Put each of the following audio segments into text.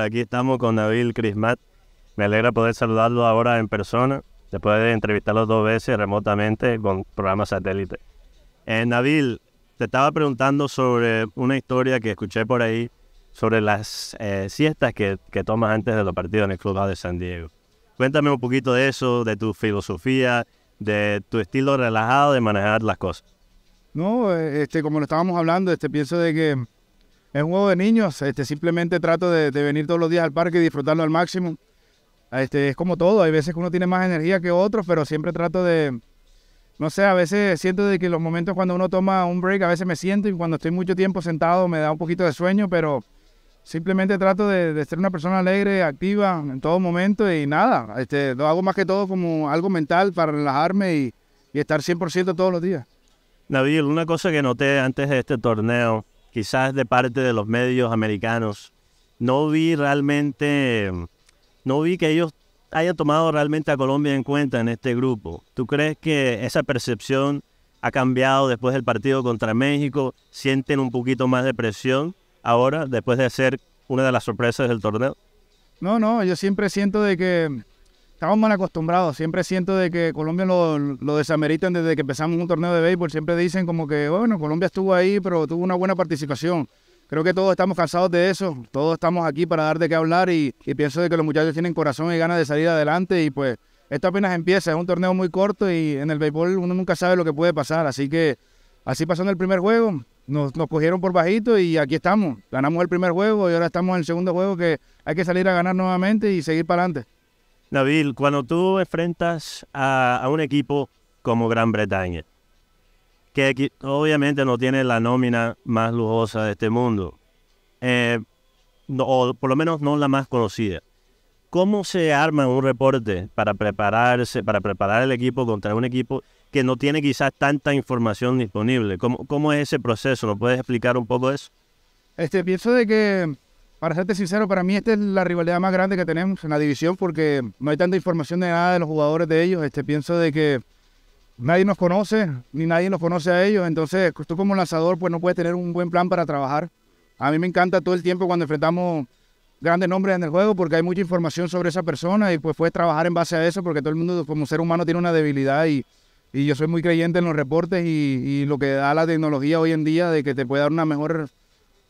Aquí estamos con David Crismat. Me alegra poder saludarlo ahora en persona, después de entrevistarlo dos veces remotamente con programa satélite. Eh, Nabil, te estaba preguntando sobre una historia que escuché por ahí sobre las eh, siestas que, tomas antes de los partidos en el Club de San Diego. Cuéntame un poquito de eso, de tu filosofía, de tu estilo relajado de manejar las cosas. No, eh, este, como lo estábamos hablando, este, pienso de que es un juego de niños. Este, simplemente trato de, venir todos los días al parque y disfrutarlo al máximo. Este, es como todo, hay veces que uno tiene más energía que otros, pero siempre trato de, no sé, a veces siento de que los momentos cuando uno toma un break, a veces me siento y cuando estoy mucho tiempo sentado me da un poquito de sueño, pero simplemente trato de, ser una persona alegre, activa en todo momento y nada, este, lo hago más que todo como algo mental para relajarme y, y estar 100% todos los días. Nabil, una cosa que noté antes de este torneo, quizás de parte de los medios americanos. No vi realmente, no vi que ellos hayan tomado realmente a Colombia en cuenta en este grupo. ¿Tú crees que esa percepción ha cambiado después del partido contra México? ¿Sienten un poquito más de presión ahora, después de ser una de las sorpresas del torneo? No, no, yo siempre siento de que estamos mal acostumbrados. Siempre siento de que Colombia lo, lo desameritan desde que empezamos un torneo de béisbol. Siempre dicen como que, bueno, Colombia estuvo ahí, pero tuvo una buena participación. Creo que todos estamos cansados de eso. Todos estamos aquí para dar de qué hablar y, pienso de que los muchachos tienen corazón y ganas de salir adelante y pues esto apenas empieza. Es un torneo muy corto y en el béisbol uno nunca sabe lo que puede pasar. Así que así pasó en el primer juego. Nos, nos cogieron por bajito y aquí estamos. Ganamos el primer juego y ahora estamos en el segundo juego que hay que salir a ganar nuevamente y seguir para adelante. Nabil, cuando tú enfrentas a, un equipo como Gran Bretaña, que obviamente no tiene la nómina más lujosa de este mundo, eh, o por lo menos no la más conocida. ¿Cómo se arma un reporte para prepararse, para preparar el equipo contra un equipo que no tiene quizás tanta información disponible? ¿Cómo, es ese proceso? ¿Nos puedes explicar un poco eso? Este, pienso de que para serte sincero, para mí esta es la rivalidad más grande que tenemos en la división porque no hay tanta información de nada de los jugadores de ellos. Este, pienso de que nadie nos conoce, ni nadie nos conoce a ellos. Entonces, tú como lanzador, pues no puedes tener un buen plan para trabajar. A mí me encanta todo el tiempo cuando enfrentamos grandes nombres en el juego porque hay mucha información sobre esa persona y pues puedes trabajar en base a eso porque todo el mundo como ser humano tiene una debilidad y, yo soy muy creyente en los reportes y, y, lo que da la tecnología hoy en día de que te puede dar una mejor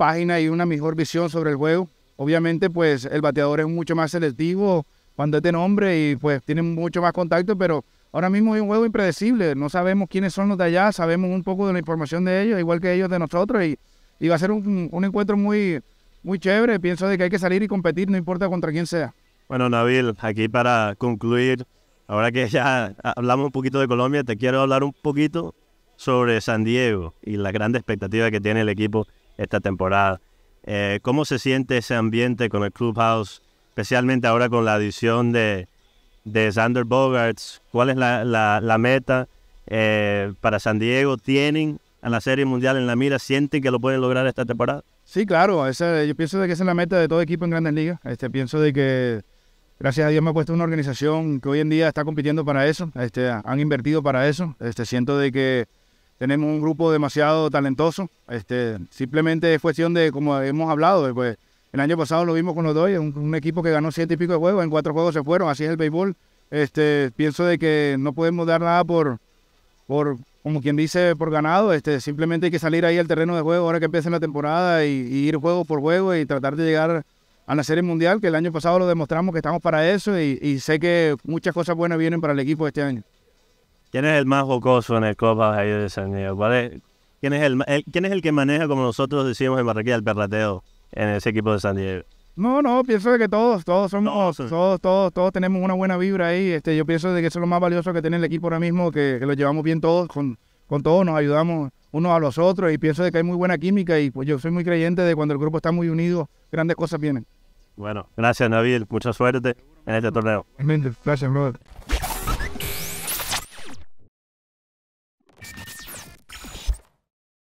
página y una mejor visión sobre el juego. Obviamente, pues el bateador es mucho más selectivo cuando es de nombre y pues tiene mucho más contacto, pero ahora mismo es un juego impredecible. No sabemos quiénes son los de allá, sabemos un poco de la información de ellos, igual que ellos de nosotros, y, va a ser un, encuentro muy, muy chévere. Pienso de que hay que salir y competir, no importa contra quién sea. Bueno, Nabil, aquí para concluir, ahora que ya hablamos un poquito de Colombia, te quiero hablar un poquito sobre San Diego y la gran expectativa que tiene el equipo esta temporada. Eh, ¿Cómo se siente ese ambiente con el Clubhouse, especialmente ahora con la adición de, de Sander Bogarts? ¿Cuál es la, la, meta eh, para San Diego? ¿Tienen a la Serie Mundial en la mira? ¿Sienten que lo pueden lograr esta temporada? Sí, claro. yo pienso de que esa es la meta de todo equipo en Grandes Ligas. Este, pienso de que gracias a Dios me ha puesto una organización que hoy en día está compitiendo para eso, este, han invertido para eso. Este, siento de que tenemos un grupo demasiado talentoso. Este, simplemente es cuestión de, como hemos hablado, pues, el año pasado lo vimos con los dos, un, equipo que ganó siete y pico de juegos, en cuatro juegos se fueron, así es el béisbol. Este, pienso de que no podemos dar nada por, por como quien dice, por ganado. Este, simplemente hay que salir ahí al terreno de juego ahora que empiece la temporada y, ir juego por juego y tratar de llegar a la Serie Mundial, que el año pasado lo demostramos que estamos para eso y sé que muchas cosas buenas vienen para el equipo este año. ¿Quién es el más jocoso en el Copa de San Diego? ¿Quién, es el, es el que maneja, como nosotros decimos en Barranquilla, el perrateo en ese equipo de San Diego? No, no, pienso que todos, todos somos, todos, todos, todos, tenemos una buena vibra ahí. Este, yo pienso de que eso es lo más valioso que tiene el equipo ahora mismo, que, lo llevamos bien todos, con, con todos nos ayudamos unos a los otros y pienso de que hay muy buena química y pues yo soy muy creyente de cuando el grupo está muy unido, grandes cosas vienen. Bueno, gracias Nabil, mucha suerte en este torneo. Gracias, brother.